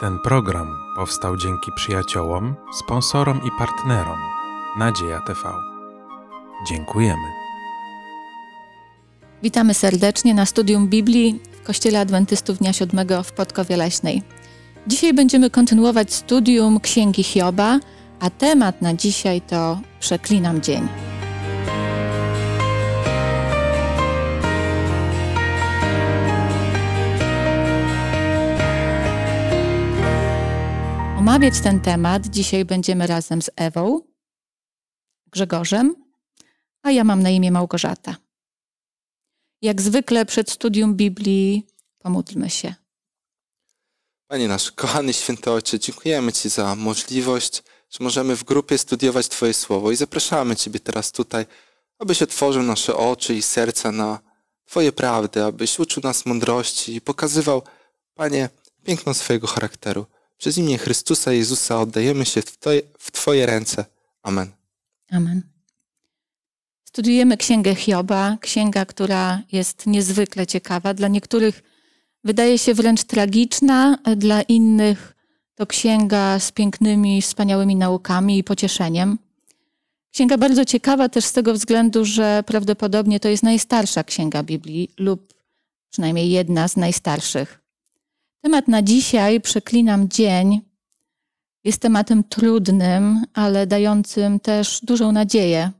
Ten program powstał dzięki przyjaciołom, sponsorom i partnerom Nadzieja TV. Dziękujemy. Witamy serdecznie na studium Biblii w Kościele Adwentystów Dnia Siódmego w Podkowie Leśnej. Dzisiaj będziemy kontynuować studium Księgi Hioba, a temat na dzisiaj to Przeklinam Dzień. omawiać ten temat, dzisiaj będziemy razem z Ewą, Grzegorzem, a ja mam na imię Małgorzata. Jak zwykle przed studium Biblii pomódlmy się. Panie nasz, kochany święty Ojcze, dziękujemy Ci za możliwość, że możemy w grupie studiować Twoje słowo i zapraszamy Ciebie teraz tutaj, abyś otworzył nasze oczy i serca na Twoje prawdy, abyś uczył nas mądrości i pokazywał, Panie, piękno swojego charakteru. Przez imię Chrystusa Jezusa oddajemy się w Twoje, w Twoje ręce. Amen. Amen. Studiujemy Księgę Hioba, księga, która jest niezwykle ciekawa. Dla niektórych wydaje się wręcz tragiczna, dla innych to księga z pięknymi, wspaniałymi naukami i pocieszeniem. Księga bardzo ciekawa też z tego względu, że prawdopodobnie to jest najstarsza księga Biblii lub przynajmniej jedna z najstarszych. Temat na dzisiaj, przeklinam dzień, jest tematem trudnym, ale dającym też dużą nadzieję.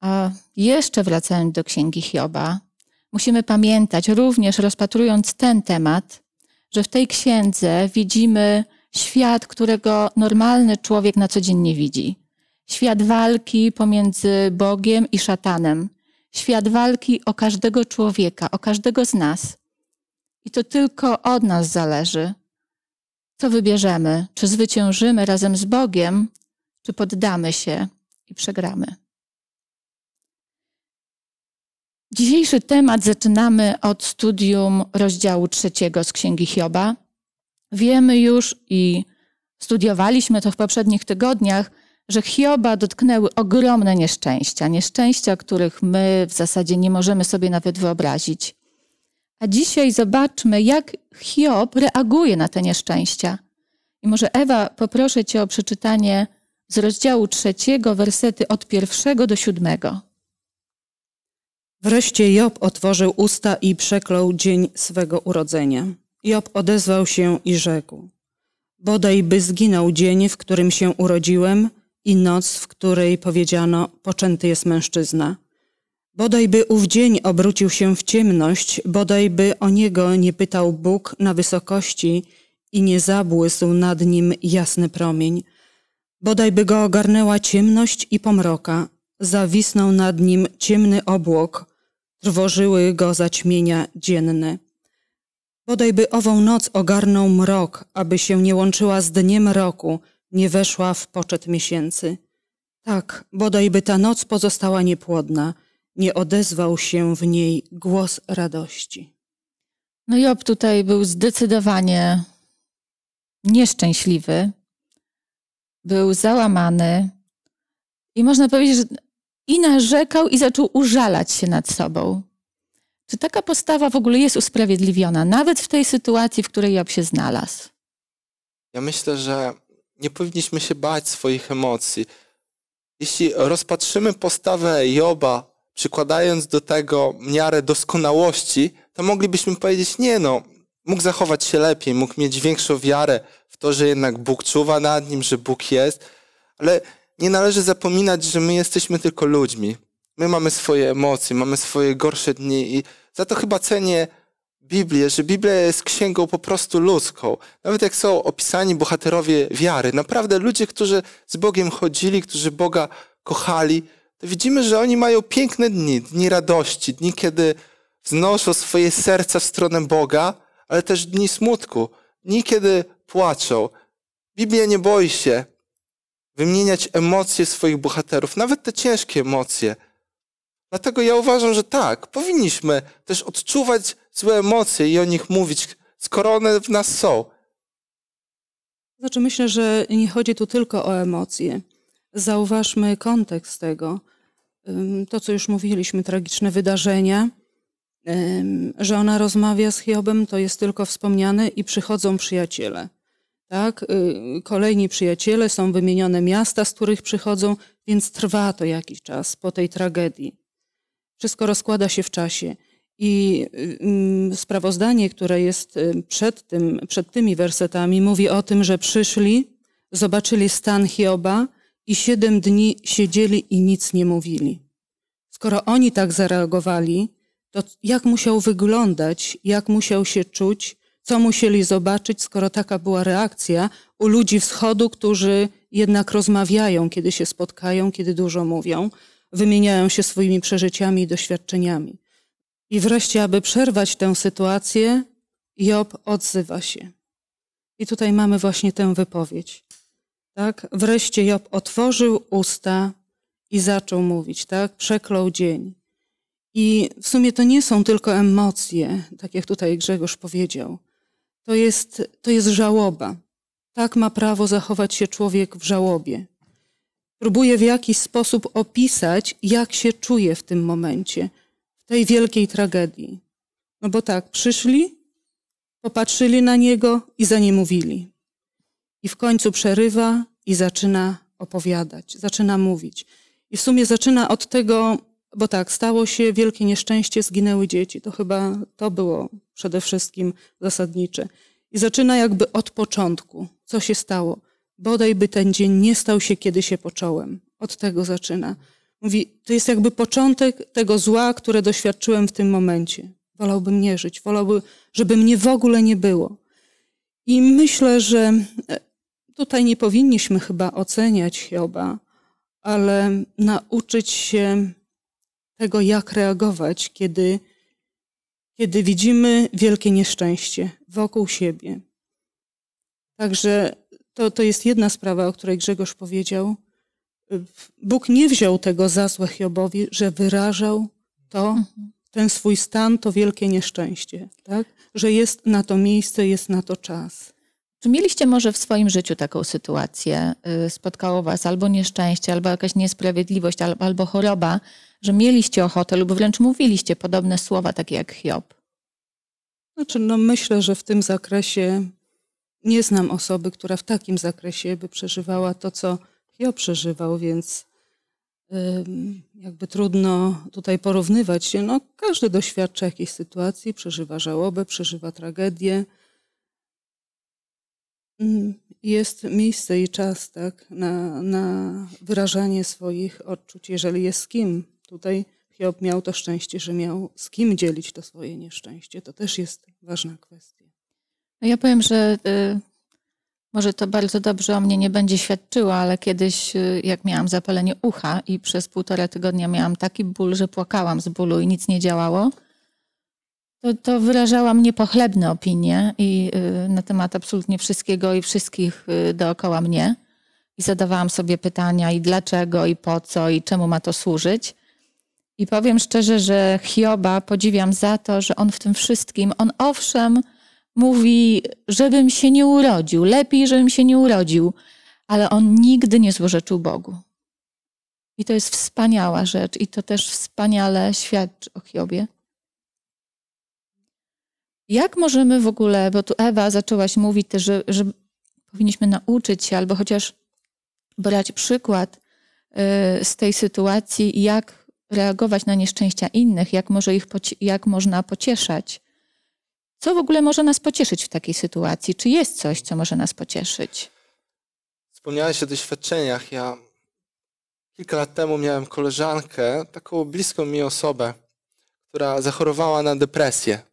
A jeszcze wracając do księgi Hioba, musimy pamiętać, również rozpatrując ten temat, że w tej księdze widzimy świat, którego normalny człowiek na co dzień nie widzi. Świat walki pomiędzy Bogiem i szatanem. Świat walki o każdego człowieka, o każdego z nas. I to tylko od nas zależy, co wybierzemy, czy zwyciężymy razem z Bogiem, czy poddamy się i przegramy. Dzisiejszy temat zaczynamy od studium rozdziału trzeciego z Księgi Hioba. Wiemy już i studiowaliśmy to w poprzednich tygodniach, że Hioba dotknęły ogromne nieszczęścia, nieszczęścia, których my w zasadzie nie możemy sobie nawet wyobrazić. A dzisiaj zobaczmy, jak Hiob reaguje na te nieszczęścia. I może Ewa, poproszę Cię o przeczytanie z rozdziału trzeciego, wersety od pierwszego do siódmego. Wreszcie Job otworzył usta i przeklął dzień swego urodzenia. Job odezwał się i rzekł: Bodaj by zginął dzień, w którym się urodziłem, i noc, w której powiedziano: Poczęty jest mężczyzna. Bodajby ów dzień obrócił się w ciemność, bodajby o niego nie pytał Bóg na wysokości i nie zabłysł nad nim jasny promień. Bodajby go ogarnęła ciemność i pomroka, zawisnął nad nim ciemny obłok, trwożyły go zaćmienia dzienne. Bodajby ową noc ogarnął mrok, aby się nie łączyła z dniem roku, nie weszła w poczet miesięcy. Tak, bodajby ta noc pozostała niepłodna – nie odezwał się w niej głos radości. No Job tutaj był zdecydowanie nieszczęśliwy, był załamany i można powiedzieć, że i narzekał, i zaczął użalać się nad sobą. Czy taka postawa w ogóle jest usprawiedliwiona, nawet w tej sytuacji, w której Job się znalazł? Ja myślę, że nie powinniśmy się bać swoich emocji. Jeśli rozpatrzymy postawę Joba przykładając do tego miarę doskonałości, to moglibyśmy powiedzieć, nie no, mógł zachować się lepiej, mógł mieć większą wiarę w to, że jednak Bóg czuwa nad nim, że Bóg jest, ale nie należy zapominać, że my jesteśmy tylko ludźmi. My mamy swoje emocje, mamy swoje gorsze dni i za to chyba cenię Biblię, że Biblia jest księgą po prostu ludzką. Nawet jak są opisani bohaterowie wiary, naprawdę ludzie, którzy z Bogiem chodzili, którzy Boga kochali, to widzimy, że oni mają piękne dni, dni radości, dni, kiedy wznoszą swoje serca w stronę Boga, ale też dni smutku, dni, kiedy płaczą. Biblia nie boi się wymieniać emocje swoich bohaterów, nawet te ciężkie emocje. Dlatego ja uważam, że tak, powinniśmy też odczuwać złe emocje i o nich mówić, skoro one w nas są. Znaczy, myślę, że nie chodzi tu tylko o emocje. Zauważmy kontekst tego to, co już mówiliśmy, tragiczne wydarzenia, że ona rozmawia z Hiobem, to jest tylko wspomniane i przychodzą przyjaciele. Tak? Y, kolejni przyjaciele, są wymienione miasta, z których przychodzą, więc trwa to jakiś czas po tej tragedii. Wszystko rozkłada się w czasie. I sprawozdanie, które jest y, przed, tym, przed tymi wersetami, mówi o tym, że przyszli, zobaczyli stan Hioba, i siedem dni siedzieli i nic nie mówili. Skoro oni tak zareagowali, to jak musiał wyglądać, jak musiał się czuć, co musieli zobaczyć, skoro taka była reakcja u ludzi wschodu, którzy jednak rozmawiają, kiedy się spotkają, kiedy dużo mówią, wymieniają się swoimi przeżyciami i doświadczeniami. I wreszcie, aby przerwać tę sytuację, Job odzywa się. I tutaj mamy właśnie tę wypowiedź. Tak? Wreszcie Job otworzył usta i zaczął mówić, tak? Przeklął dzień. I w sumie to nie są tylko emocje, tak jak tutaj Grzegorz powiedział. To jest, to jest żałoba. Tak ma prawo zachować się człowiek w żałobie. Próbuje w jakiś sposób opisać, jak się czuje w tym momencie, w tej wielkiej tragedii. No bo tak, przyszli, popatrzyli na niego i za nie mówili. I w końcu przerywa i zaczyna opowiadać, zaczyna mówić. I w sumie zaczyna od tego, bo tak, stało się wielkie nieszczęście, zginęły dzieci. To chyba to było przede wszystkim zasadnicze. I zaczyna jakby od początku. Co się stało? Bodaj by ten dzień nie stał się, kiedy się począłem. Od tego zaczyna. Mówi, to jest jakby początek tego zła, które doświadczyłem w tym momencie. Wolałbym nie żyć, wolałbym, żeby mnie w ogóle nie było. I myślę, że Tutaj nie powinniśmy chyba oceniać Hioba, ale nauczyć się tego, jak reagować, kiedy, kiedy widzimy wielkie nieszczęście wokół siebie. Także to, to jest jedna sprawa, o której Grzegorz powiedział. Bóg nie wziął tego za złe Hiobowi, że wyrażał to, mhm. ten swój stan, to wielkie nieszczęście, tak? że jest na to miejsce, jest na to czas. Czy mieliście może w swoim życiu taką sytuację? Y, spotkało Was albo nieszczęście, albo jakaś niesprawiedliwość, albo choroba, że mieliście ochotę lub wręcz mówiliście podobne słowa, takie jak Hiob? Znaczy, no myślę, że w tym zakresie nie znam osoby, która w takim zakresie by przeżywała to, co Hiob przeżywał, więc jakby trudno tutaj porównywać się. No, każdy doświadcza jakiejś sytuacji, przeżywa żałobę, przeżywa tragedię Mhm. Jest miejsce i czas tak, na, na wyrażanie swoich odczuć, jeżeli jest z kim. Tutaj Hiob miał to szczęście, że miał z kim dzielić to swoje nieszczęście. To też jest ważna kwestia. No ja powiem, że y, może to bardzo dobrze o mnie nie będzie świadczyło, ale kiedyś, y, jak miałam zapalenie ucha i przez półtora tygodnia miałam taki ból, że płakałam z bólu i nic nie działało to, to wyrażałam niepochlebne opinie i, y, na temat absolutnie wszystkiego i wszystkich y, dookoła mnie. I zadawałam sobie pytania i dlaczego, i po co, i czemu ma to służyć. I powiem szczerze, że Hioba podziwiam za to, że on w tym wszystkim, on owszem mówi, żebym się nie urodził, lepiej, żebym się nie urodził, ale on nigdy nie złorzeczył Bogu. I to jest wspaniała rzecz i to też wspaniale świadczy o Hiobie. Jak możemy w ogóle, bo tu Ewa zaczęłaś mówić też, że, że powinniśmy nauczyć się albo chociaż brać przykład y, z tej sytuacji, jak reagować na nieszczęścia innych, jak, może ich, jak można pocieszać. Co w ogóle może nas pocieszyć w takiej sytuacji? Czy jest coś, co może nas pocieszyć? Wspomniałeś o doświadczeniach. Ja kilka lat temu miałem koleżankę, taką bliską mi osobę, która zachorowała na depresję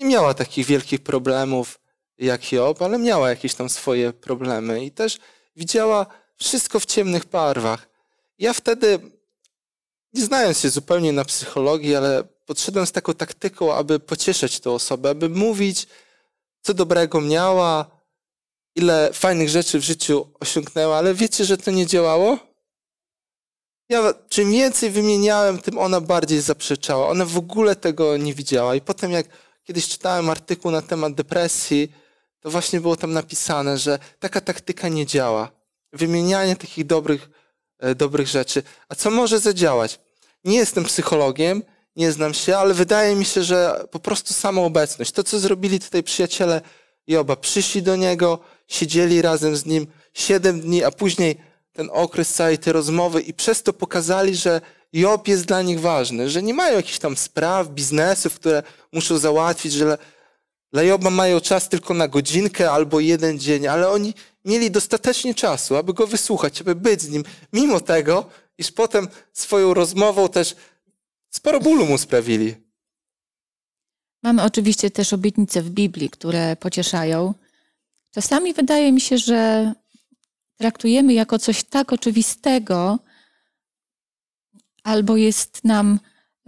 nie miała takich wielkich problemów jak Job, ale miała jakieś tam swoje problemy i też widziała wszystko w ciemnych barwach. Ja wtedy, nie znając się zupełnie na psychologii, ale podszedłem z taką taktyką, aby pocieszać tę osobę, aby mówić, co dobrego miała, ile fajnych rzeczy w życiu osiągnęła, ale wiecie, że to nie działało? Ja czym więcej wymieniałem, tym ona bardziej zaprzeczała. Ona w ogóle tego nie widziała. I potem jak kiedyś czytałem artykuł na temat depresji, to właśnie było tam napisane, że taka taktyka nie działa. Wymienianie takich dobrych, e, dobrych rzeczy. A co może zadziałać? Nie jestem psychologiem, nie znam się, ale wydaje mi się, że po prostu sama obecność. To, co zrobili tutaj przyjaciele Joba, przyszli do niego, siedzieli razem z nim siedem dni, a później ten okres całej tej rozmowy i przez to pokazali, że Job jest dla nich ważny, że nie mają jakichś tam spraw, biznesów, które muszą załatwić, że dla Joba mają czas tylko na godzinkę albo jeden dzień, ale oni mieli dostatecznie czasu, aby go wysłuchać, aby być z nim, mimo tego, iż potem swoją rozmową też sporo bólu mu sprawili. Mamy oczywiście też obietnice w Biblii, które pocieszają. Czasami wydaje mi się, że traktujemy jako coś tak oczywistego, albo jest nam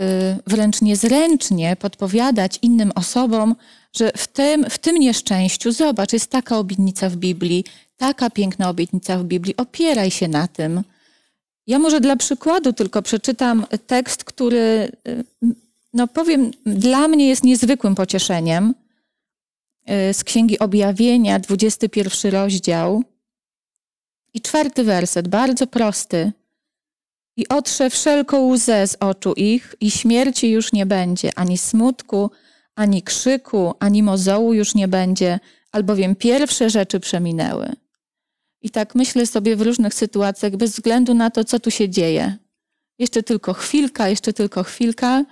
y, wręcz niezręcznie podpowiadać innym osobom, że w tym, w tym nieszczęściu, zobacz, jest taka obietnica w Biblii, taka piękna obietnica w Biblii, opieraj się na tym. Ja może dla przykładu tylko przeczytam tekst, który, y, no powiem, dla mnie jest niezwykłym pocieszeniem y, z Księgi Objawienia, 21 rozdział i czwarty werset, bardzo prosty i otrze wszelką łzę z oczu ich i śmierci już nie będzie, ani smutku, ani krzyku, ani mozołu już nie będzie, albowiem pierwsze rzeczy przeminęły. I tak myślę sobie w różnych sytuacjach, bez względu na to, co tu się dzieje. Jeszcze tylko chwilka, jeszcze tylko chwilka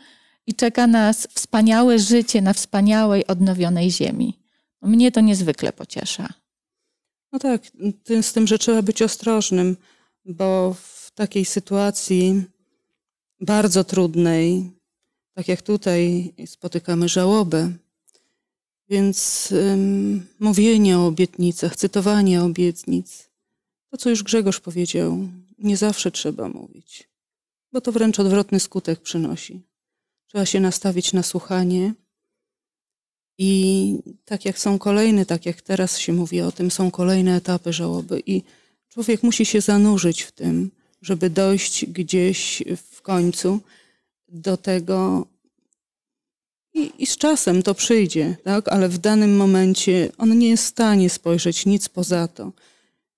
i czeka nas wspaniałe życie na wspaniałej, odnowionej ziemi. Mnie to niezwykle pociesza. No tak, z tym, że trzeba być ostrożnym, bo w takiej sytuacji bardzo trudnej, tak jak tutaj spotykamy żałobę. Więc mówienie o obietnicach, cytowanie obietnic, to co już Grzegorz powiedział, nie zawsze trzeba mówić, bo to wręcz odwrotny skutek przynosi. Trzeba się nastawić na słuchanie. I tak jak są kolejne, tak jak teraz się mówi o tym, są kolejne etapy żałoby, i człowiek musi się zanurzyć w tym żeby dojść gdzieś w końcu do tego. I, I, z czasem to przyjdzie, tak? ale w danym momencie on nie jest w stanie spojrzeć nic poza to.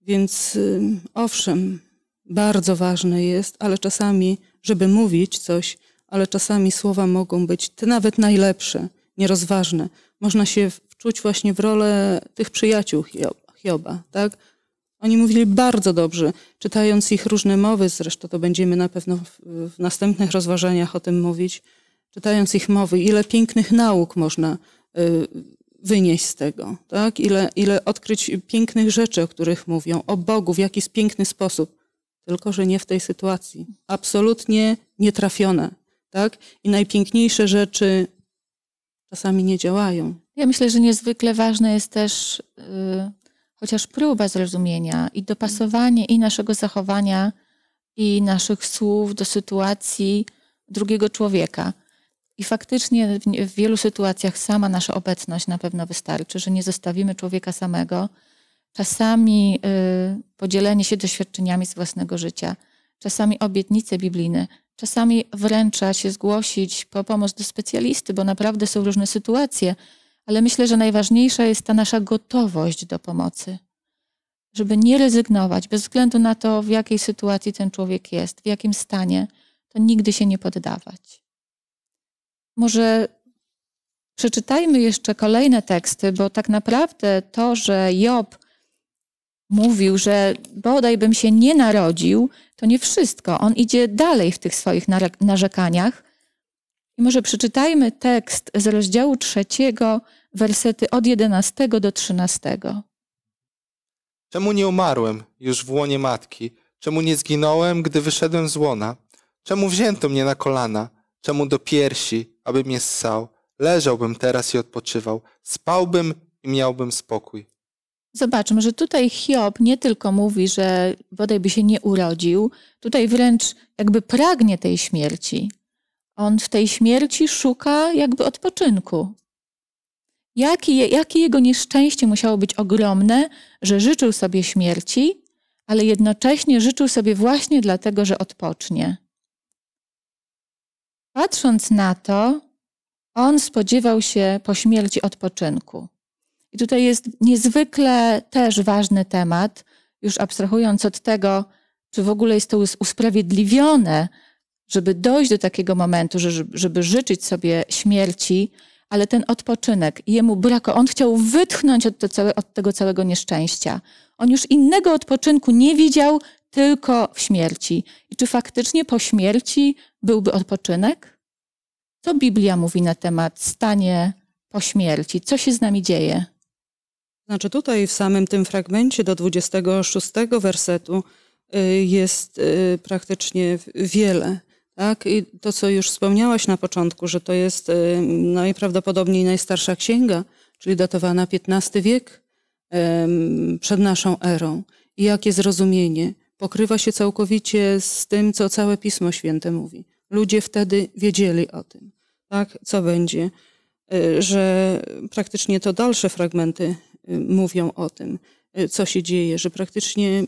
Więc y, owszem, bardzo ważne jest, ale czasami, żeby mówić coś, ale czasami słowa mogą być te nawet najlepsze, nierozważne. Można się wczuć właśnie w rolę tych przyjaciół Hioba, Hioba tak? Oni mówili bardzo dobrze, czytając ich różne mowy, zresztą to będziemy na pewno w, następnych rozważaniach o tym mówić, czytając ich mowy, ile pięknych nauk można y, wynieść z tego, tak? ile, ile odkryć pięknych rzeczy, o których mówią, o Bogu, w jakiś piękny sposób, tylko że nie w tej sytuacji. Absolutnie nietrafione. Tak? I najpiękniejsze rzeczy czasami nie działają. Ja myślę, że niezwykle ważne jest też y, chociaż próba zrozumienia i dopasowanie i naszego zachowania, i naszych słów do sytuacji drugiego człowieka. I faktycznie w, wielu sytuacjach sama nasza obecność na pewno wystarczy, że nie zostawimy człowieka samego. Czasami y, podzielenie się doświadczeniami z własnego życia, czasami obietnice biblijne, czasami wręcza się zgłosić po pomoc do specjalisty, bo naprawdę są różne sytuacje ale myślę, że najważniejsza jest ta nasza gotowość do pomocy, żeby nie rezygnować, bez względu na to, w jakiej sytuacji ten człowiek jest, w jakim stanie, to nigdy się nie poddawać. Może przeczytajmy jeszcze kolejne teksty, bo tak naprawdę to, że Job mówił, że bodaj bym się nie narodził, to nie wszystko. On idzie dalej w tych swoich narzekaniach i może przeczytajmy tekst z rozdziału trzeciego, wersety od 11 do 13. Czemu nie umarłem już w łonie matki? Czemu nie zginąłem, gdy wyszedłem z łona? Czemu wzięto mnie na kolana? Czemu do piersi, aby mnie ssał? Leżałbym teraz i odpoczywał. Spałbym i miałbym spokój. Zobaczmy, że tutaj Hiob nie tylko mówi, że by się nie urodził, tutaj wręcz jakby pragnie tej śmierci. On w tej śmierci szuka jakby odpoczynku. Jakie, jakie jego nieszczęście musiało być ogromne, że życzył sobie śmierci, ale jednocześnie życzył sobie właśnie dlatego, że odpocznie. Patrząc na to, on spodziewał się po śmierci odpoczynku. I tutaj jest niezwykle też ważny temat, już abstrahując od tego, czy w ogóle jest to usprawiedliwione, żeby dojść do takiego momentu, że, żeby życzyć sobie śmierci, ale ten odpoczynek, jemu brako, on chciał wytchnąć od, całe, od tego całego nieszczęścia. On już innego odpoczynku nie widział, tylko w śmierci. I czy faktycznie po śmierci byłby odpoczynek? Co Biblia mówi na temat stanie po śmierci? Co się z nami dzieje? Znaczy tutaj w samym tym fragmencie do 26 wersetu y, jest y, praktycznie wiele tak, i to, co już wspomniałaś na początku, że to jest y, najprawdopodobniej najstarsza księga, czyli datowana XV wiek przed naszą erą. I jakie zrozumienie pokrywa się całkowicie z tym, co całe Pismo Święte mówi. Ludzie wtedy wiedzieli o tym, tak, co będzie, y, że praktycznie to dalsze fragmenty y, mówią o tym, co się dzieje, że praktycznie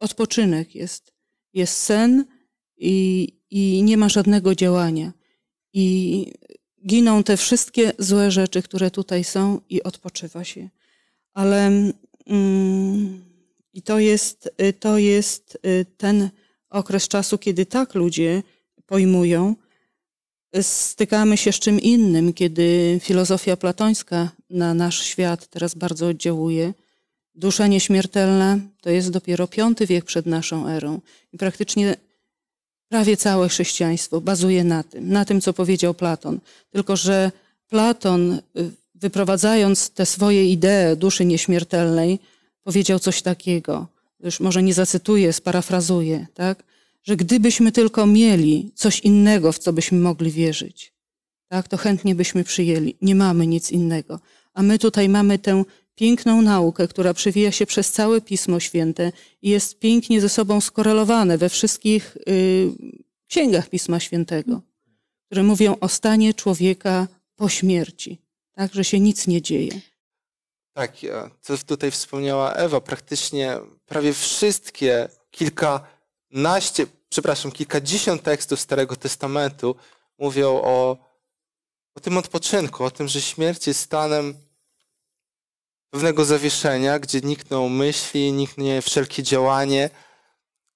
odpoczynek jest, jest sen i, i nie ma żadnego działania. I giną te wszystkie złe rzeczy, które tutaj są i odpoczywa się. Ale mm, i to jest, y, to jest y, ten okres czasu, kiedy tak ludzie pojmują. Stykamy się z czym innym, kiedy filozofia platońska na nasz świat teraz bardzo oddziałuje. Dusza nieśmiertelna to jest dopiero piąty wiek przed naszą erą. I praktycznie Prawie całe chrześcijaństwo bazuje na tym, na tym, co powiedział Platon. Tylko, że Platon, y, wyprowadzając te swoje idee duszy nieśmiertelnej, powiedział coś takiego, już może nie zacytuję, sparafrazuję, tak? że gdybyśmy tylko mieli coś innego, w co byśmy mogli wierzyć, tak? to chętnie byśmy przyjęli. Nie mamy nic innego. A my tutaj mamy tę piękną naukę, która przewija się przez całe Pismo Święte i jest pięknie ze sobą skorelowane we wszystkich y, księgach Pisma Świętego, które mówią o stanie człowieka po śmierci, tak, że się nic nie dzieje. Tak, e, co tutaj wspomniała Ewa, praktycznie prawie wszystkie kilkanaście, przepraszam, kilkadziesiąt tekstów Starego Testamentu mówią o, o tym odpoczynku, o tym, że śmierć jest stanem pewnego zawieszenia, gdzie nikną myśli, niknie wszelkie działanie.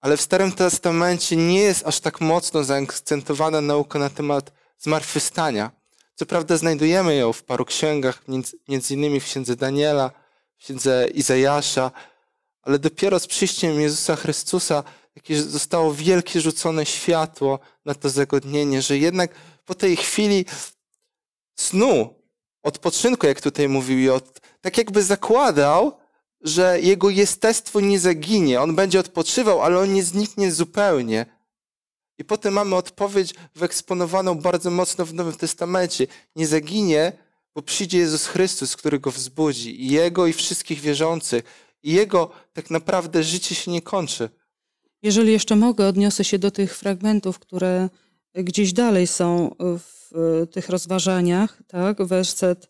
Ale w Starym Testamencie nie jest aż tak mocno zaakcentowana nauka na temat zmartwychwstania. Co prawda znajdujemy ją w paru księgach, między, innymi w księdze Daniela, w księdze Izajasza, ale dopiero z przyjściem Jezusa Chrystusa jakieś zostało wielkie rzucone światło na to zagadnienie, że jednak po tej chwili snu odpoczynku, jak tutaj mówił, i tak jakby zakładał, że jego jestestwo nie zaginie. On będzie odpoczywał, ale on nie zniknie zupełnie. I potem mamy odpowiedź wyeksponowaną bardzo mocno w Nowym Testamencie. Nie zaginie, bo przyjdzie Jezus Chrystus, który go wzbudzi. I jego, i wszystkich wierzących. I jego tak naprawdę życie się nie kończy. Jeżeli jeszcze mogę, odniosę się do tych fragmentów, które gdzieś dalej są w e, tych rozważaniach, tak? Werset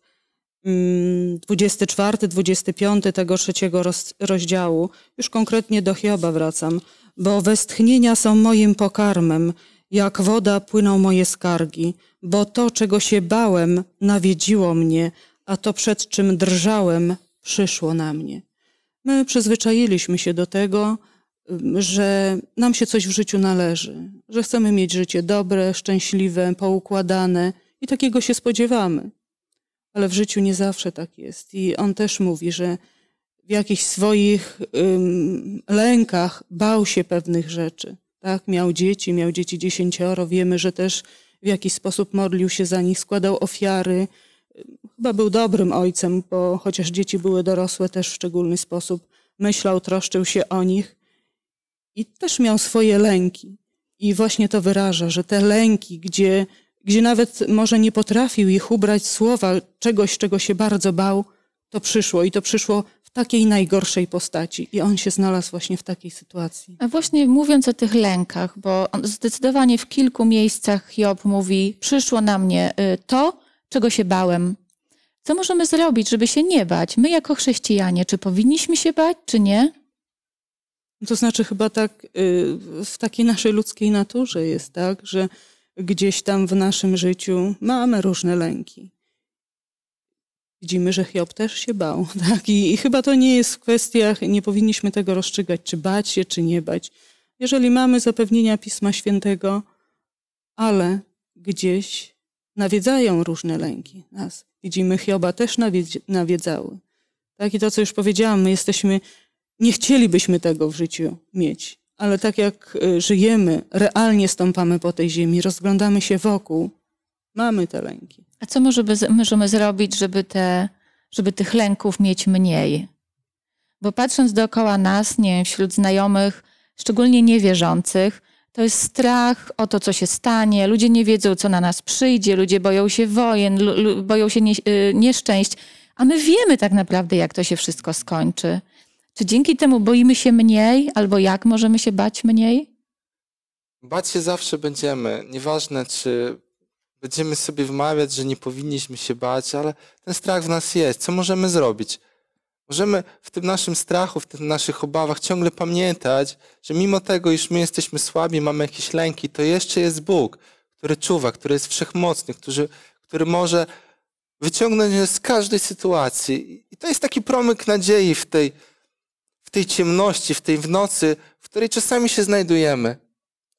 24, mm, 25 tego trzeciego rozdziału. Już konkretnie do Hioba wracam. Bo westchnienia są moim pokarmem, jak woda płyną moje skargi, bo to, czego się bałem, nawiedziło mnie, a to, przed czym drżałem, przyszło na mnie. My przyzwyczailiśmy się do tego, że nam się coś w życiu należy, że chcemy mieć życie dobre, szczęśliwe, poukładane i takiego się spodziewamy. Ale w życiu nie zawsze tak jest. I on też mówi, że w jakichś swoich ym, lękach bał się pewnych rzeczy. Tak? Miał dzieci, miał dzieci dziesięcioro. Wiemy, że też w jakiś sposób modlił się za nich, składał ofiary. Chyba był dobrym ojcem, bo chociaż dzieci były dorosłe, też w szczególny sposób myślał, troszczył się o nich i też miał swoje lęki. I właśnie to wyraża, że te lęki, gdzie, gdzie nawet może nie potrafił ich ubrać słowa, czegoś, czego się bardzo bał, to przyszło i to przyszło w takiej najgorszej postaci. I on się znalazł właśnie w takiej sytuacji. A właśnie mówiąc o tych lękach, bo zdecydowanie w kilku miejscach Job mówi: Przyszło na mnie y, to, czego się bałem. Co możemy zrobić, żeby się nie bać? My, jako chrześcijanie, czy powinniśmy się bać, czy nie? To znaczy chyba tak y, w takiej naszej ludzkiej naturze jest tak, że gdzieś tam w naszym życiu mamy różne lęki. Widzimy, że Hiob też się bał. Tak? I, I chyba to nie jest w kwestiach, nie powinniśmy tego rozstrzygać, czy bać się, czy nie bać. Jeżeli mamy zapewnienia Pisma Świętego, ale gdzieś nawiedzają różne lęki nas. Widzimy, Hioba też nawiedzały. Tak? I to, co już powiedziałam, my jesteśmy nie chcielibyśmy tego w życiu mieć, ale tak jak y, żyjemy, realnie stąpamy po tej ziemi, rozglądamy się wokół, mamy te lęki. A co możemy, możemy zrobić, żeby, te, żeby tych lęków mieć mniej? Bo patrząc dookoła nas, nie wiem, wśród znajomych, szczególnie niewierzących, to jest strach o to, co się stanie. Ludzie nie wiedzą, co na nas przyjdzie, ludzie boją się wojen, boją się nie, y, nieszczęść, a my wiemy tak naprawdę, jak to się wszystko skończy. Czy dzięki temu boimy się mniej, albo jak możemy się bać mniej? Bać się zawsze będziemy. Nieważne, czy będziemy sobie wmawiać, że nie powinniśmy się bać, ale ten strach w nas jest. Co możemy zrobić? Możemy w tym naszym strachu, w tych naszych obawach ciągle pamiętać, że mimo tego, iż my jesteśmy słabi, mamy jakieś lęki, to jeszcze jest Bóg, który czuwa, który jest wszechmocny, który, który może wyciągnąć nas z każdej sytuacji. I to jest taki promyk nadziei w tej w tej ciemności, w tej w nocy, w której czasami się znajdujemy.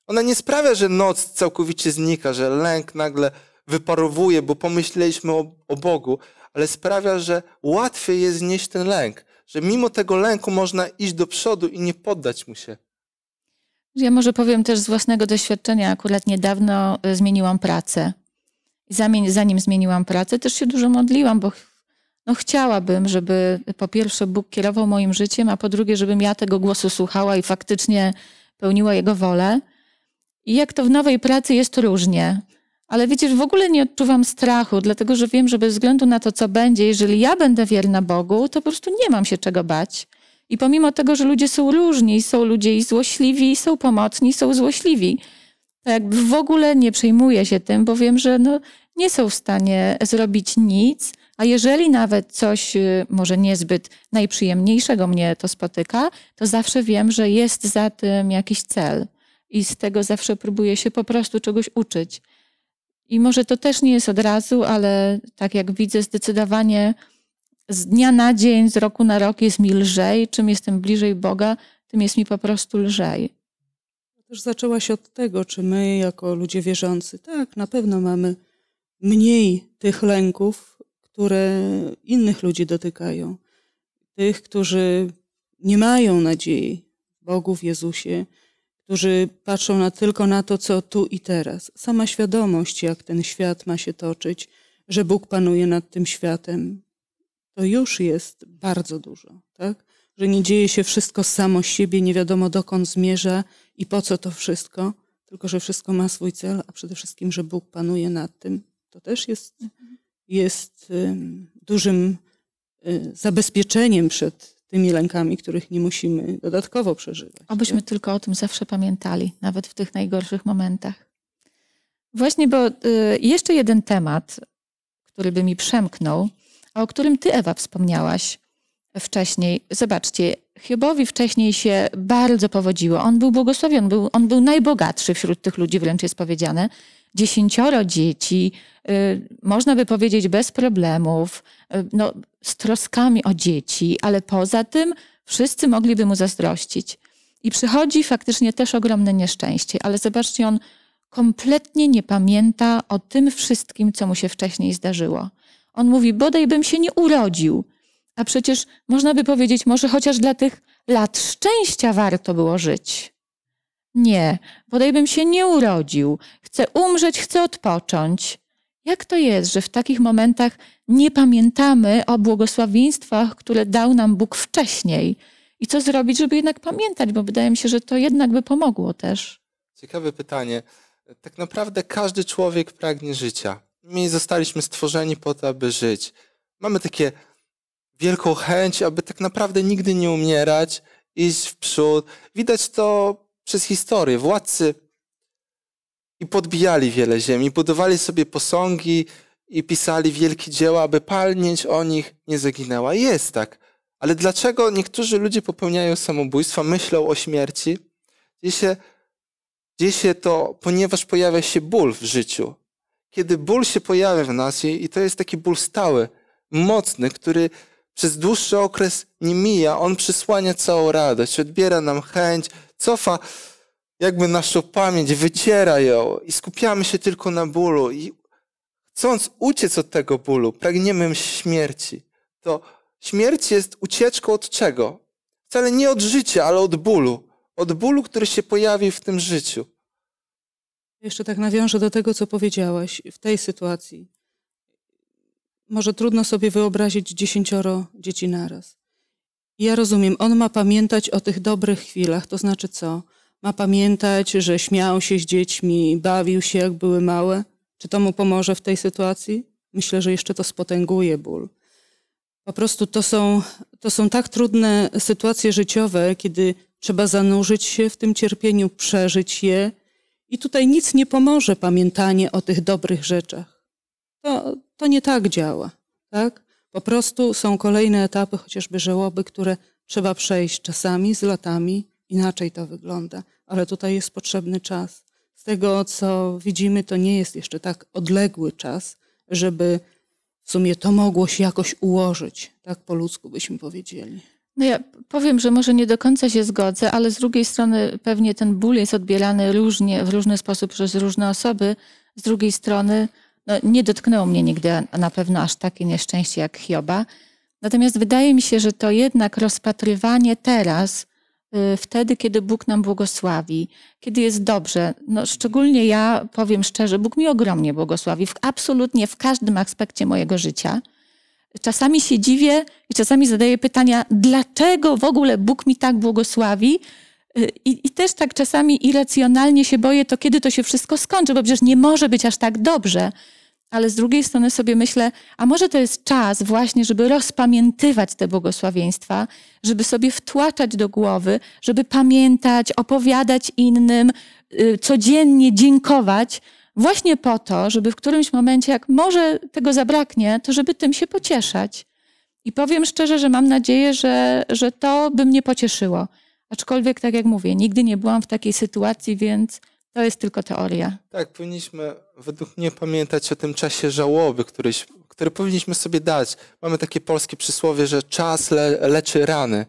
Ona nie sprawia, że noc całkowicie znika, że lęk nagle wyparowuje, bo pomyśleliśmy o, o Bogu, ale sprawia, że łatwiej jest znieść ten lęk, że mimo tego lęku można iść do przodu i nie poddać mu się. Ja może powiem też z własnego doświadczenia. Akurat niedawno e, zmieniłam pracę. Zanim zmieniłam pracę, też się dużo modliłam, bo no chciałabym, żeby po pierwsze Bóg kierował moim życiem, a po drugie, żebym ja tego głosu słuchała i faktycznie pełniła Jego wolę. I jak to w nowej pracy jest różnie. Ale widzisz, w ogóle nie odczuwam strachu, dlatego że wiem, że bez względu na to, co będzie, jeżeli ja będę wierna Bogu, to po prostu nie mam się czego bać. I pomimo tego, że ludzie są różni, są ludzie i złośliwi, i są pomocni, są złośliwi, to jakby w ogóle nie przejmuję się tym, bo wiem, że no, nie są w stanie zrobić nic, a jeżeli nawet coś y, może niezbyt najprzyjemniejszego mnie to spotyka, to zawsze wiem, że jest za tym jakiś cel. I z tego zawsze próbuję się po prostu czegoś uczyć. I może to też nie jest od razu, ale tak jak widzę, zdecydowanie z dnia na dzień, z roku na rok jest mi lżej. Czym jestem bliżej Boga, tym jest mi po prostu lżej. Też się od tego, czy my, jako ludzie wierzący, tak, na pewno mamy mniej tych lęków, które innych ludzi dotykają. Tych, którzy nie mają nadziei w Bogu, w Jezusie, którzy patrzą na, tylko na to, co tu i teraz. Sama świadomość, jak ten świat ma się toczyć, że Bóg panuje nad tym światem, to już jest bardzo dużo, tak? Że nie dzieje się wszystko samo z siebie, nie wiadomo dokąd zmierza i po co to wszystko, tylko że wszystko ma swój cel, a przede wszystkim, że Bóg panuje nad tym. To też jest mhm jest dużym y, zabezpieczeniem przed tymi lękami, których nie musimy dodatkowo przeżywać. Obyśmy tylko o tym zawsze pamiętali, nawet w tych najgorszych momentach. Właśnie, bo y, jeszcze jeden temat, który by mi przemknął, a o którym ty, Ewa, wspomniałaś wcześniej. Zobaczcie, Hiobowi wcześniej się bardzo powodziło. On był błogosławiony, był, on był najbogatszy wśród tych ludzi, wręcz jest powiedziane dziesięcioro dzieci, y, można by powiedzieć bez problemów, y, no, z troskami o dzieci, ale poza tym wszyscy mogliby mu zazdrościć. I przychodzi faktycznie też ogromne nieszczęście, ale zobaczcie, on kompletnie nie pamięta o tym wszystkim, co mu się wcześniej zdarzyło. On mówi, bodaj bym się nie urodził. A przecież można by powiedzieć, może chociaż dla tych lat szczęścia warto było żyć. Nie, bodajbym się nie urodził. Chcę umrzeć, chcę odpocząć. Jak to jest, że w takich momentach nie pamiętamy o błogosławieństwach, które dał nam Bóg wcześniej? I co zrobić, żeby jednak pamiętać, bo wydaje mi się, że to jednak by pomogło też. Ciekawe pytanie. Tak naprawdę każdy człowiek pragnie życia. My zostaliśmy stworzeni po to, aby żyć. Mamy takie wielką chęć, aby tak naprawdę nigdy nie umierać, iść w przód. Widać to przez historię, władcy i podbijali wiele ziemi, budowali sobie posągi i pisali wielkie dzieła, aby palnięć o nich nie zaginęła. Jest tak. Ale dlaczego niektórzy ludzie popełniają samobójstwa, myślą o śmierci? Dzieje się, dzieje się to, ponieważ pojawia się ból w życiu. Kiedy ból się pojawia w nas i, i to jest taki ból stały, mocny, który przez dłuższy okres nie mija, on przysłania całą radość, odbiera nam chęć, cofa jakby naszą pamięć, wyciera ją i skupiamy się tylko na bólu. I chcąc uciec od tego bólu, pragniemy śmierci. To śmierć jest ucieczką od czego? Wcale nie od życia, ale od bólu. Od bólu, który się pojawi w tym życiu. Jeszcze tak nawiążę do tego, co powiedziałaś w tej sytuacji może trudno sobie wyobrazić dziesięcioro dzieci naraz. ja rozumiem, on ma pamiętać o tych dobrych chwilach, to znaczy co? Ma pamiętać, że śmiał się z dziećmi, bawił się jak były małe? Czy to mu pomoże w tej sytuacji? Myślę, że jeszcze to spotęguje ból. Po prostu to są, to są tak trudne sytuacje życiowe, kiedy trzeba zanurzyć się w tym cierpieniu, przeżyć je. I tutaj nic nie pomoże pamiętanie o tych dobrych rzeczach. To, to nie tak działa. Tak? Po prostu są kolejne etapy, chociażby żałoby, które trzeba przejść czasami, z latami. Inaczej to wygląda, ale tutaj jest potrzebny czas. Z tego, co widzimy, to nie jest jeszcze tak odległy czas, żeby w sumie to mogło się jakoś ułożyć, tak po ludzku byśmy powiedzieli. No ja powiem, że może nie do końca się zgodzę, ale z drugiej strony pewnie ten ból jest odbierany różnie, w różny sposób przez różne osoby. Z drugiej strony no, nie dotknęło mnie nigdy na pewno aż takie nieszczęście jak Hioba. Natomiast wydaje mi się, że to jednak rozpatrywanie teraz, y, wtedy, kiedy Bóg nam błogosławi, kiedy jest dobrze. No, szczególnie ja powiem szczerze, Bóg mi ogromnie błogosławi, w, absolutnie w każdym aspekcie mojego życia. Czasami się dziwię i czasami zadaję pytania, dlaczego w ogóle Bóg mi tak błogosławi? Y, I, I, też tak czasami irracjonalnie się boję, to kiedy to się wszystko skończy, bo przecież nie może być aż tak dobrze ale z drugiej strony sobie myślę, a może to jest czas właśnie, żeby rozpamiętywać te błogosławieństwa, żeby sobie wtłaczać do głowy, żeby pamiętać, opowiadać innym, y, codziennie dziękować, właśnie po to, żeby w którymś momencie, jak może tego zabraknie, to żeby tym się pocieszać. I powiem szczerze, że mam nadzieję, że, że to by mnie pocieszyło. Aczkolwiek, tak jak mówię, nigdy nie byłam w takiej sytuacji, więc to jest tylko teoria. Tak, powinniśmy według mnie pamiętać o tym czasie żałoby, który, który powinniśmy sobie dać. Mamy takie polskie przysłowie, że czas le, leczy rany.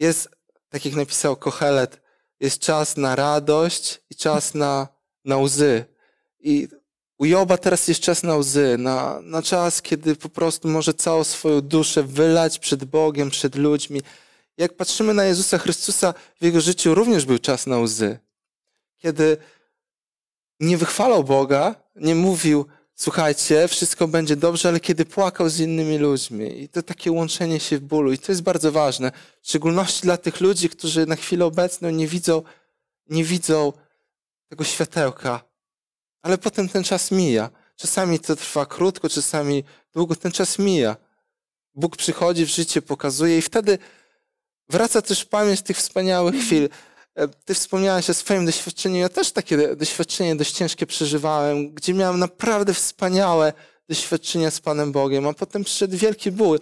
Jest, tak jak napisał Kochelet, jest czas na radość i czas na, na łzy. I u Joba teraz jest czas na łzy, na, na czas, kiedy po prostu może całą swoją duszę wylać przed Bogiem, przed ludźmi. Jak patrzymy na Jezusa Chrystusa, w Jego życiu również był czas na łzy kiedy nie wychwalał Boga, nie mówił, słuchajcie, wszystko będzie dobrze, ale kiedy płakał z innymi ludźmi. I to takie łączenie się w bólu. I to jest bardzo ważne. W szczególności dla tych ludzi, którzy na chwilę obecną nie widzą, nie widzą tego światełka. Ale potem ten czas mija. Czasami to trwa krótko, czasami długo. Ten czas mija. Bóg przychodzi w życie, pokazuje i wtedy wraca też pamięć tych wspaniałych chwil. E, ty wspomniałeś o swoim doświadczeniu. Ja też takie doświadczenie dość ciężkie przeżywałem, gdzie miałem naprawdę wspaniałe doświadczenia z Panem Bogiem, a potem przyszedł wielki ból.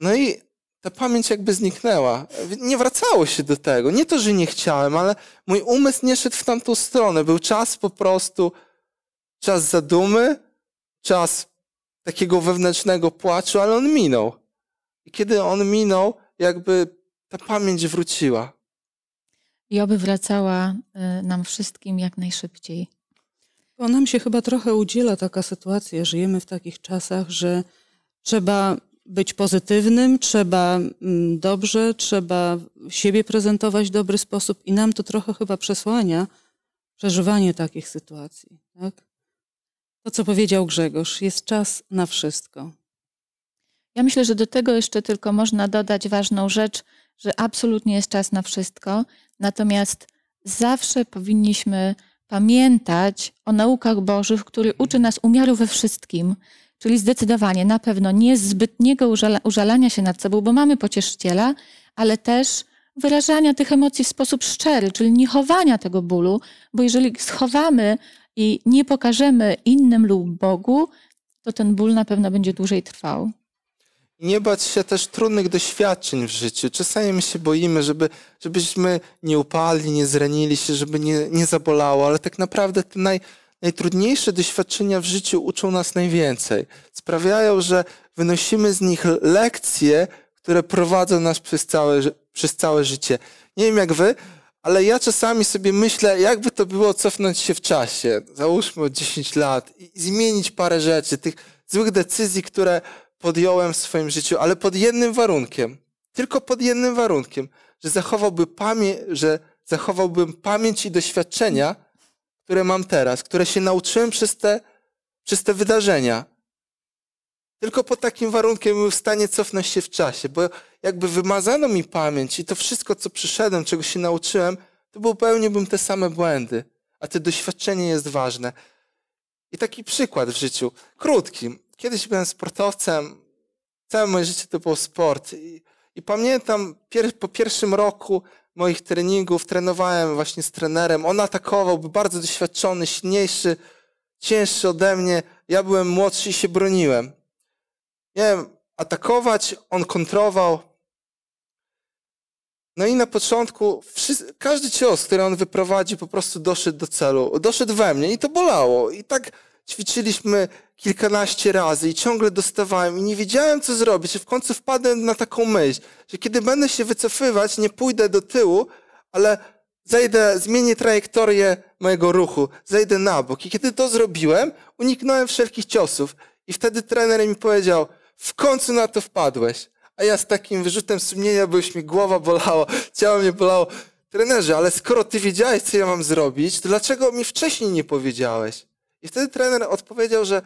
No i ta pamięć jakby zniknęła. Nie wracało się do tego. Nie to, że nie chciałem, ale mój umysł nie szedł w tamtą stronę. Był czas po prostu, czas zadumy, czas takiego wewnętrznego płaczu, ale on minął. I kiedy on minął, jakby ta pamięć wróciła i oby wracała y, nam wszystkim jak najszybciej. Bo nam się chyba trochę udziela taka sytuacja, żyjemy w takich czasach, że trzeba być pozytywnym, trzeba mm, dobrze, trzeba siebie prezentować w dobry sposób i nam to trochę chyba przesłania przeżywanie takich sytuacji. Tak? To, co powiedział Grzegorz, jest czas na wszystko. Ja myślę, że do tego jeszcze tylko można dodać ważną rzecz, że absolutnie jest czas na wszystko, natomiast zawsze powinniśmy pamiętać o naukach Bożych, który uczy nas umiaru we wszystkim, czyli zdecydowanie na pewno nie zbytniego użala, użalania się nad sobą, bo mamy pocieszyciela, ale też wyrażania tych emocji w sposób szczery, czyli nie chowania tego bólu, bo jeżeli schowamy i nie pokażemy innym lub Bogu, to ten ból na pewno będzie dłużej trwał nie bać się też trudnych doświadczeń w życiu. Czasami my się boimy, żeby, żebyśmy nie upali, nie zranili się, żeby nie, nie zabolało, ale tak naprawdę te naj, najtrudniejsze doświadczenia w życiu uczą nas najwięcej. Sprawiają, że wynosimy z nich lekcje, które prowadzą nas przez całe, przez całe życie. Nie wiem jak wy, ale ja czasami sobie myślę, jakby to było cofnąć się w czasie, załóżmy 10 lat i zmienić parę rzeczy, tych złych decyzji, które podjąłem w swoim życiu, ale pod jednym warunkiem. Tylko pod jednym warunkiem, że zachowałby pamięć, że zachowałbym pamięć i doświadczenia, które mam teraz, które się nauczyłem przez te, przez te wydarzenia. Tylko pod takim warunkiem byłem w stanie cofnąć się w czasie, bo jakby wymazano mi pamięć i to wszystko, co przyszedłem, czego się nauczyłem, to popełniłbym te same błędy. A to doświadczenie jest ważne. I taki przykład w życiu, krótkim kiedyś byłem sportowcem, całe moje życie to był sport. I, i pamiętam, pier, po pierwszym roku moich treningów trenowałem właśnie z trenerem. On atakował, był bardzo doświadczony, silniejszy, cięższy ode mnie. Ja byłem młodszy i się broniłem. Miałem atakować, on kontrował. No i na początku wszyscy, każdy cios, który on wyprowadził, po prostu doszedł do celu. Doszedł we mnie i to bolało. I tak ćwiczyliśmy kilkanaście razy i ciągle dostawałem i nie wiedziałem, co zrobić. I w końcu wpadłem na taką myśl, że kiedy będę się wycofywać, nie pójdę do tyłu, ale zejdę, zmienię trajektorię mojego ruchu, zejdę na bok. I kiedy to zrobiłem, uniknąłem wszelkich ciosów. I wtedy trener mi powiedział, w końcu na to wpadłeś. A ja z takim wyrzutem sumienia, bo już mi głowa bolała, ciało mnie bolało. Trenerze, ale skoro ty wiedziałeś, co ja mam zrobić, to dlaczego mi wcześniej nie powiedziałeś? I wtedy trener odpowiedział, że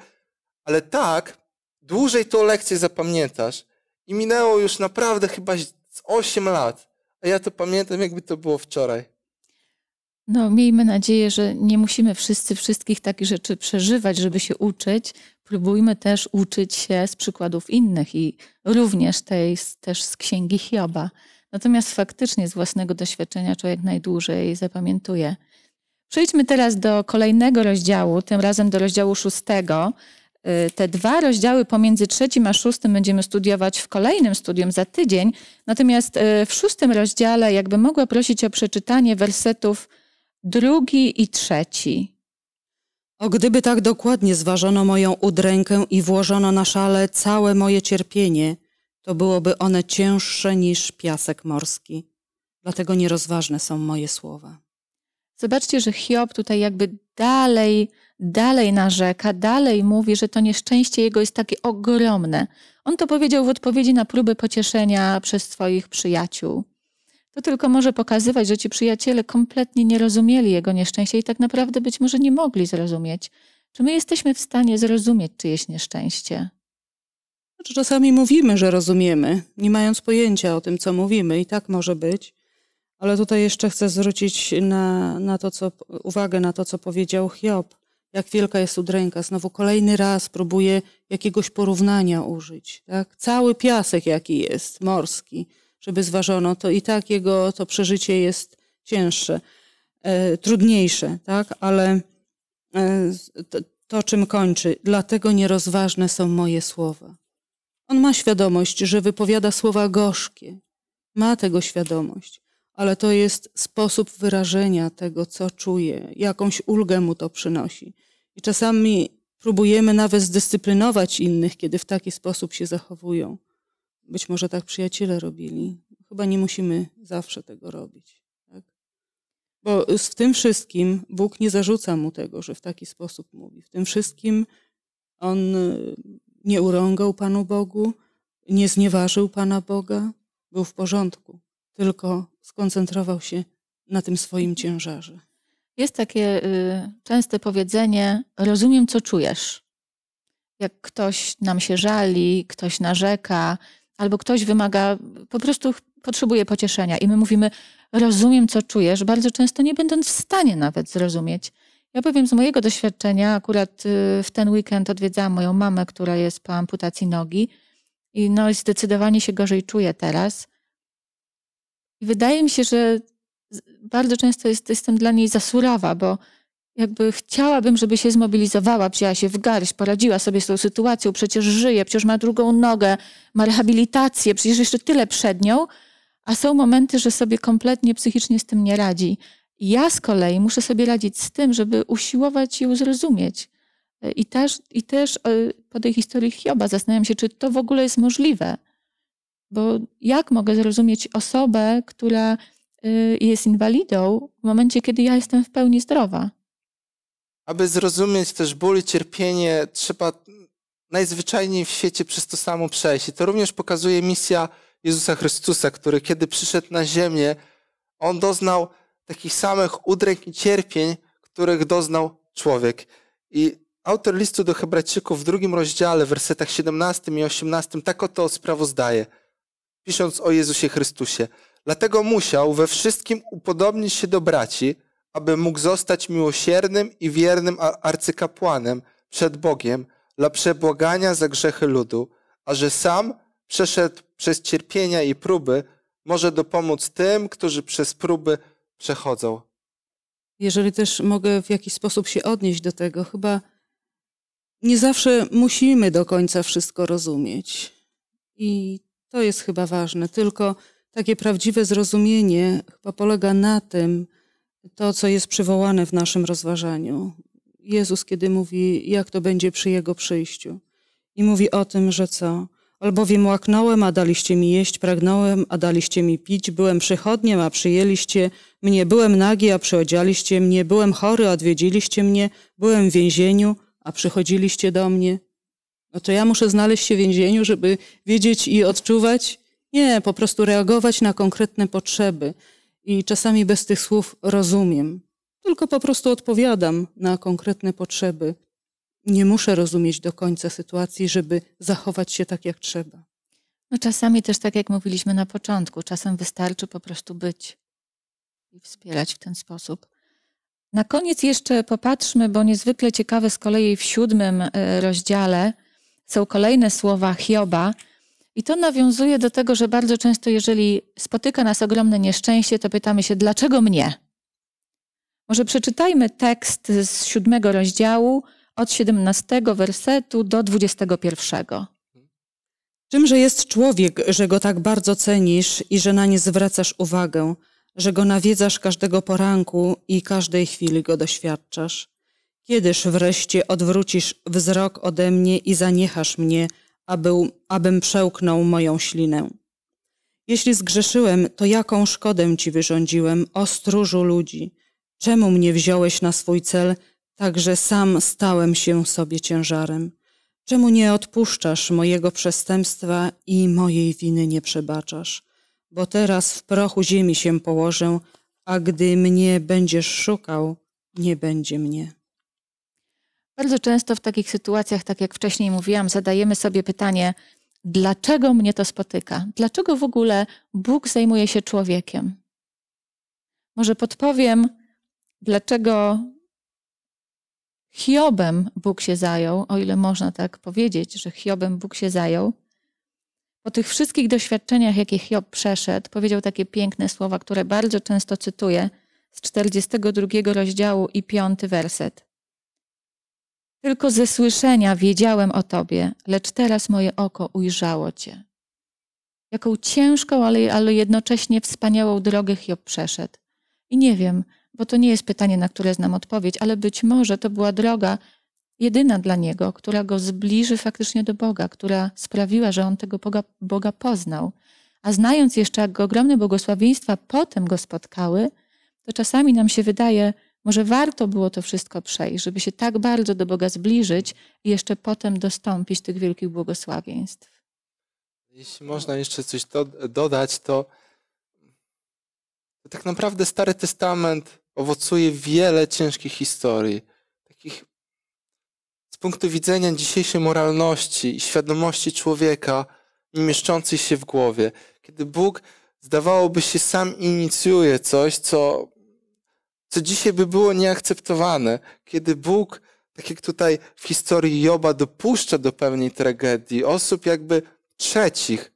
ale tak, dłużej tą lekcję zapamiętasz. I minęło już naprawdę chyba 8 lat. A ja to pamiętam, jakby to było wczoraj. No, miejmy nadzieję, że nie musimy wszyscy wszystkich takich rzeczy przeżywać, żeby się uczyć. Próbujmy też uczyć się z przykładów innych i również tej, też z księgi Hioba. Natomiast faktycznie z własnego doświadczenia człowiek najdłużej zapamiętuje Przejdźmy teraz do kolejnego rozdziału, tym razem do rozdziału szóstego. Y, te dwa rozdziały pomiędzy trzecim a szóstym będziemy studiować w kolejnym studium za tydzień. Natomiast y, w szóstym rozdziale, jakby mogła prosić o przeczytanie wersetów drugi i trzeci. O gdyby tak dokładnie zważono moją udrękę i włożono na szale całe moje cierpienie, to byłoby one cięższe niż piasek morski. Dlatego nierozważne są moje słowa. Zobaczcie, że Hiob tutaj jakby dalej, dalej narzeka, dalej mówi, że to nieszczęście jego jest takie ogromne. On to powiedział w odpowiedzi na próby pocieszenia przez swoich przyjaciół. To tylko może pokazywać, że ci przyjaciele kompletnie nie rozumieli jego nieszczęścia i tak naprawdę być może nie mogli zrozumieć. Czy my jesteśmy w stanie zrozumieć czyjeś nieszczęście? Znaczy, czasami mówimy, że rozumiemy, nie mając pojęcia o tym, co mówimy, i tak może być. Ale tutaj jeszcze chcę zwrócić na, na to, co, uwagę na to, co powiedział Hiob. Jak wielka jest udręka. Znowu kolejny raz próbuje jakiegoś porównania użyć. Tak? Cały piasek, jaki jest, morski, żeby zważono, to i tak jego to przeżycie jest cięższe, e, trudniejsze, tak? ale e, to, to, czym kończy, dlatego nierozważne są moje słowa. On ma świadomość, że wypowiada słowa gorzkie. Ma tego świadomość ale to jest sposób wyrażenia tego, co czuje, jakąś ulgę mu to przynosi. I czasami próbujemy nawet zdyscyplinować innych, kiedy w taki sposób się zachowują. Być może tak przyjaciele robili. Chyba nie musimy zawsze tego robić. Tak? Bo w tym wszystkim Bóg nie zarzuca mu tego, że w taki sposób mówi. W tym wszystkim on y, nie urągał Panu Bogu, nie znieważył Pana Boga, był w porządku tylko skoncentrował się na tym swoim mhm. ciężarze. Jest takie y, częste powiedzenie: Rozumiem, co czujesz. Jak ktoś nam się żali, ktoś narzeka, albo ktoś wymaga, po prostu potrzebuje pocieszenia, i my mówimy: Rozumiem, co czujesz, bardzo często nie będąc w stanie nawet zrozumieć. Ja powiem z mojego doświadczenia, akurat y, w ten weekend odwiedzałam moją mamę, która jest po amputacji nogi, i no, zdecydowanie się gorzej czuje teraz i wydaje mi się, że bardzo często jest, jestem dla niej zasurawa, bo jakby chciałabym, żeby się zmobilizowała, wzięła się w garść, poradziła sobie z tą sytuacją, przecież żyje, przecież ma drugą nogę, ma rehabilitację, przecież jeszcze tyle przed nią, a są momenty, że sobie kompletnie psychicznie z tym nie radzi. Ja z kolei muszę sobie radzić z tym, żeby usiłować ją zrozumieć. E, I też, i też e, po tej historii Hioba zastanawiam się, czy to w ogóle jest możliwe, bo jak mogę zrozumieć osobę, która y, jest inwalidą w momencie, kiedy ja jestem w pełni zdrowa? Aby zrozumieć też ból i cierpienie, trzeba najzwyczajniej w świecie przez to samo przejść. I to również pokazuje misja Jezusa Chrystusa, który kiedy przyszedł na ziemię, on doznał takich samych udręk i cierpień, których doznał człowiek. I autor listu do Hebrajczyków w drugim rozdziale, w wersetach 17 i 18, tak oto sprawozdaje – pisząc o Jezusie Chrystusie. Dlatego musiał we wszystkim upodobnić się do braci, aby mógł zostać miłosiernym i wiernym arcykapłanem przed Bogiem dla przebłagania za grzechy ludu, a że sam przeszedł przez cierpienia i próby, może dopomóc tym, którzy przez próby przechodzą. Jeżeli też mogę w jakiś sposób się odnieść do tego, chyba nie zawsze musimy do końca wszystko rozumieć. I to jest chyba ważne, tylko takie prawdziwe zrozumienie chyba polega na tym, to co jest przywołane w naszym rozważaniu. Jezus, kiedy mówi, jak to będzie przy Jego przyjściu. I mówi o tym, że co? Albowiem łaknąłem, a daliście mi jeść, pragnąłem, a daliście mi pić, byłem przychodniem, a przyjęliście mnie, byłem nagi, a przyodzialiście mnie, byłem chory, a odwiedziliście mnie, byłem w więzieniu, a przychodziliście do mnie. No to ja muszę znaleźć się w więzieniu, żeby wiedzieć i odczuwać? Nie, po prostu reagować na konkretne potrzeby. I czasami bez tych słów rozumiem, tylko po prostu odpowiadam na konkretne potrzeby. Nie muszę rozumieć do końca sytuacji, żeby zachować się tak, jak trzeba. No czasami też tak, jak mówiliśmy na początku, czasem wystarczy po prostu być i wspierać w ten sposób. Na koniec jeszcze popatrzmy, bo niezwykle ciekawe z kolei w siódmym e, rozdziale są kolejne słowa Hioba. I to nawiązuje do tego, że bardzo często, jeżeli spotyka nas ogromne nieszczęście, to pytamy się, dlaczego mnie? Może przeczytajmy tekst z siódmego rozdziału, od 17 wersetu do 21. Czymże jest człowiek, że go tak bardzo cenisz i że na nie zwracasz uwagę, że go nawiedzasz każdego poranku i każdej chwili go doświadczasz? Kiedyż wreszcie odwrócisz wzrok ode mnie i zaniechasz mnie, aby, abym przełknął moją ślinę? Jeśli zgrzeszyłem, to jaką szkodę ci wyrządziłem, o stróżu ludzi? Czemu mnie wziąłeś na swój cel, tak że sam stałem się sobie ciężarem? Czemu nie odpuszczasz mojego przestępstwa i mojej winy nie przebaczasz? Bo teraz w prochu ziemi się położę, a gdy mnie będziesz szukał, nie będzie mnie. Bardzo często w takich sytuacjach, tak jak wcześniej mówiłam, zadajemy sobie pytanie, dlaczego mnie to spotyka? Dlaczego w ogóle Bóg zajmuje się człowiekiem? Może podpowiem, dlaczego Hiobem Bóg się zajął, o ile można tak powiedzieć, że Hiobem Bóg się zajął. Po tych wszystkich doświadczeniach, jakie Hiob przeszedł, powiedział takie piękne słowa, które bardzo często cytuję z 42 rozdziału i 5 werset. Tylko ze słyszenia wiedziałem o Tobie, lecz teraz moje oko ujrzało Cię. Jaką ciężką, ale, ale jednocześnie wspaniałą drogę Hiob przeszedł. I nie wiem, bo to nie jest pytanie, na które znam odpowiedź, ale być może to była droga jedyna dla niego, która go zbliży faktycznie do Boga, która sprawiła, że on tego Boga, Boga poznał. A znając jeszcze, jak ogromne błogosławieństwa potem go spotkały, to czasami nam się wydaje, może warto było to wszystko przejść, żeby się tak bardzo do Boga zbliżyć i jeszcze potem dostąpić tych wielkich błogosławieństw. Jeśli można jeszcze coś do, dodać, to, to tak naprawdę Stary Testament owocuje wiele ciężkich historii, takich z punktu widzenia dzisiejszej moralności i świadomości człowieka, nie się w głowie. Kiedy Bóg, zdawałoby się, sam inicjuje coś, co co dzisiaj by było nieakceptowane, kiedy Bóg, tak jak tutaj w historii Joba, dopuszcza do pewnej tragedii osób jakby trzecich,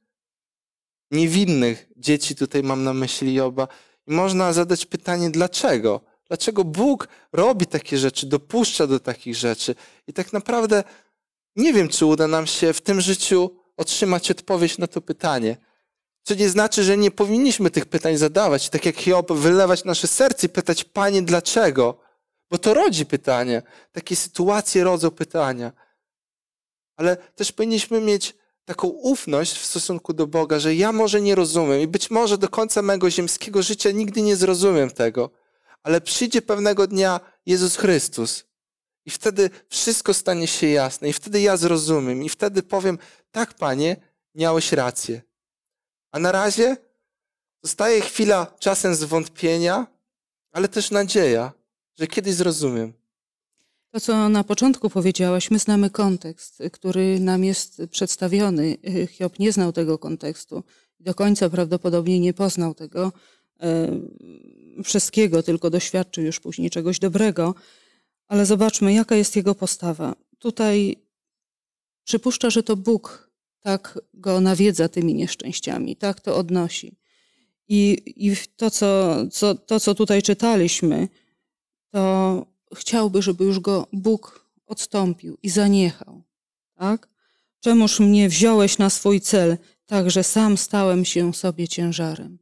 niewinnych dzieci, tutaj mam na myśli Joba, i można zadać pytanie, dlaczego? Dlaczego Bóg robi takie rzeczy, dopuszcza do takich rzeczy? I tak naprawdę nie wiem, czy uda nam się w tym życiu otrzymać odpowiedź na to pytanie. Co nie znaczy, że nie powinniśmy tych pytań zadawać. Tak jak Hiob, wylewać nasze serce i pytać, Panie, dlaczego? Bo to rodzi pytanie. Takie sytuacje rodzą pytania. Ale też powinniśmy mieć taką ufność w stosunku do Boga, że ja może nie rozumiem i być może do końca mego ziemskiego życia nigdy nie zrozumiem tego, ale przyjdzie pewnego dnia Jezus Chrystus i wtedy wszystko stanie się jasne i wtedy ja zrozumiem i wtedy powiem, tak Panie, miałeś rację. A na razie zostaje chwila czasem zwątpienia, ale też nadzieja, że kiedyś zrozumiem. To, co na początku powiedziałaś, my znamy kontekst, który nam jest przedstawiony. Hiob nie znał tego kontekstu. Do końca prawdopodobnie nie poznał tego wszystkiego, tylko doświadczył już później czegoś dobrego. Ale zobaczmy, jaka jest jego postawa. Tutaj przypuszcza, że to Bóg tak go nawiedza tymi nieszczęściami, tak to odnosi. I, i to, co, co, to, co tutaj czytaliśmy, to chciałby, żeby już go Bóg odstąpił i zaniechał. Tak? Czemuż mnie wziąłeś na swój cel, tak że sam stałem się sobie ciężarem?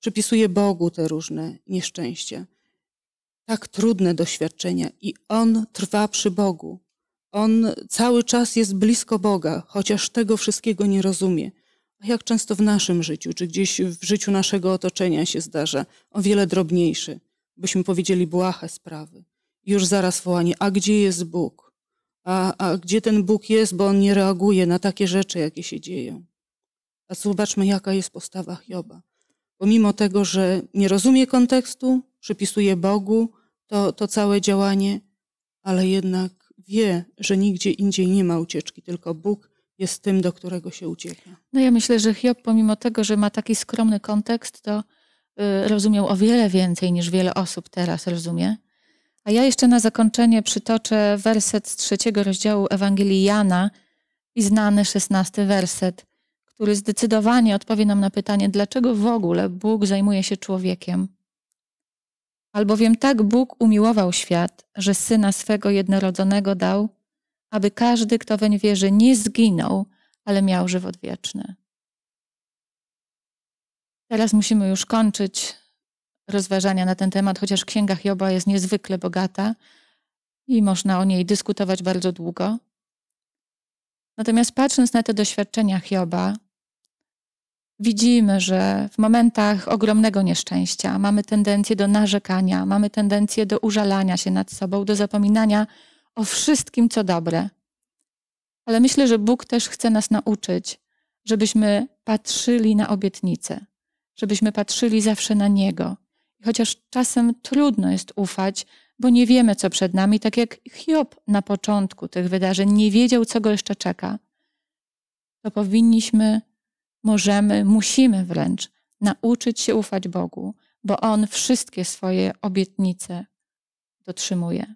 Przypisuje Bogu te różne nieszczęścia, tak trudne doświadczenia, i on trwa przy Bogu. On cały czas jest blisko Boga, chociaż tego wszystkiego nie rozumie. A jak często w naszym życiu, czy gdzieś w życiu naszego otoczenia się zdarza, o wiele drobniejszy, byśmy powiedzieli błahe sprawy. Już zaraz wołanie, a gdzie jest Bóg? A, a gdzie ten Bóg jest, bo on nie reaguje na takie rzeczy, jakie się dzieją? A zobaczmy, jaka jest postawa Hioba. Pomimo tego, że nie rozumie kontekstu, przypisuje Bogu to, to całe działanie, ale jednak wie, że nigdzie indziej nie ma ucieczki, tylko Bóg jest tym, do którego się ucieka. No ja myślę, że Hiob, pomimo tego, że ma taki skromny kontekst, to y, rozumiał o wiele więcej niż wiele osób teraz rozumie. A ja jeszcze na zakończenie przytoczę werset z trzeciego rozdziału Ewangelii Jana i znany szesnasty werset, który zdecydowanie odpowie nam na pytanie, dlaczego w ogóle Bóg zajmuje się człowiekiem Albowiem tak Bóg umiłował świat, że syna swego jednorodzonego dał, aby każdy, kto weń wierzy, nie zginął, ale miał żywot wieczny. Teraz musimy już kończyć rozważania na ten temat, chociaż Księga Hioba jest niezwykle bogata i można o niej dyskutować bardzo długo. Natomiast patrząc na te doświadczenia Hioba, widzimy, że w momentach ogromnego nieszczęścia mamy tendencję do narzekania, mamy tendencję do użalania się nad sobą, do zapominania o wszystkim, co dobre. Ale myślę, że Bóg też chce nas nauczyć, żebyśmy patrzyli na obietnice, żebyśmy patrzyli zawsze na Niego. I chociaż czasem trudno jest ufać, bo nie wiemy, co przed nami, tak jak Hiob na początku tych wydarzeń nie wiedział, co go jeszcze czeka, to powinniśmy możemy, musimy wręcz nauczyć się ufać Bogu, bo On wszystkie swoje obietnice dotrzymuje.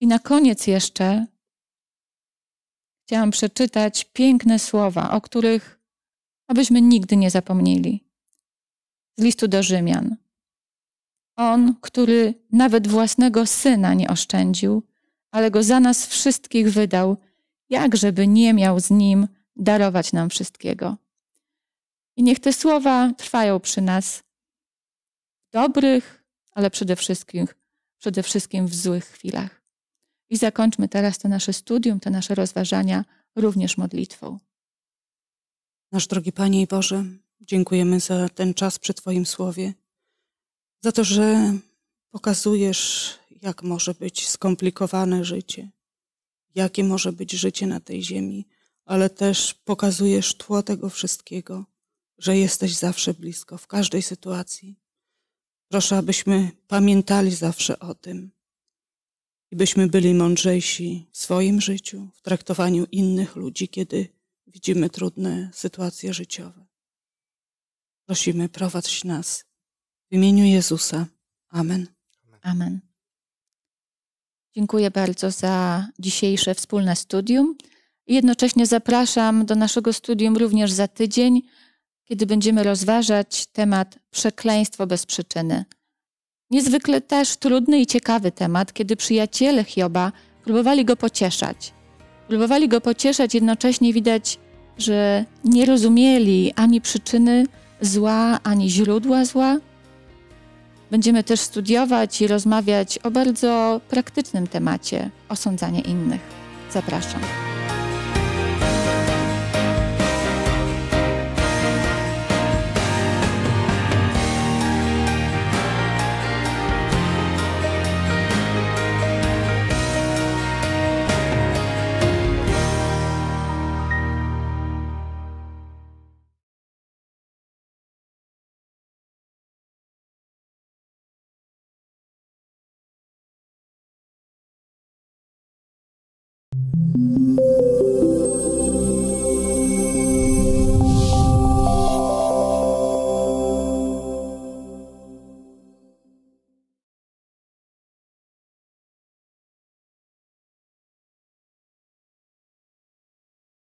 I na koniec jeszcze chciałam przeczytać piękne słowa, o których abyśmy nigdy nie zapomnieli. Z listu do Rzymian. On, który nawet własnego syna nie oszczędził, ale go za nas wszystkich wydał, jakżeby nie miał z nim darować nam wszystkiego. I niech te słowa trwają przy nas w dobrych, ale przede wszystkim, przede wszystkim w złych chwilach. I zakończmy teraz to nasze studium, te nasze rozważania również modlitwą. Nasz drogi Panie i Boże, dziękujemy za ten czas przy Twoim słowie, za to, że pokazujesz, jak może być skomplikowane życie, jakie może być życie na tej ziemi ale też pokazujesz tło tego wszystkiego, że jesteś zawsze blisko, w każdej sytuacji. Proszę, abyśmy pamiętali zawsze o tym i byśmy byli mądrzejsi w swoim życiu, w traktowaniu innych ludzi, kiedy widzimy trudne sytuacje życiowe. Prosimy, prowadź nas. W imieniu Jezusa. Amen. Amen. Dziękuję bardzo za dzisiejsze wspólne studium. I jednocześnie zapraszam do naszego studium również za tydzień, kiedy będziemy rozważać temat przekleństwo bez przyczyny. Niezwykle też trudny i ciekawy temat, kiedy przyjaciele Hioba próbowali go pocieszać. Próbowali go pocieszać, jednocześnie widać, że nie rozumieli ani przyczyny zła, ani źródła zła. Będziemy też studiować i rozmawiać o bardzo praktycznym temacie osądzania innych. Zapraszam.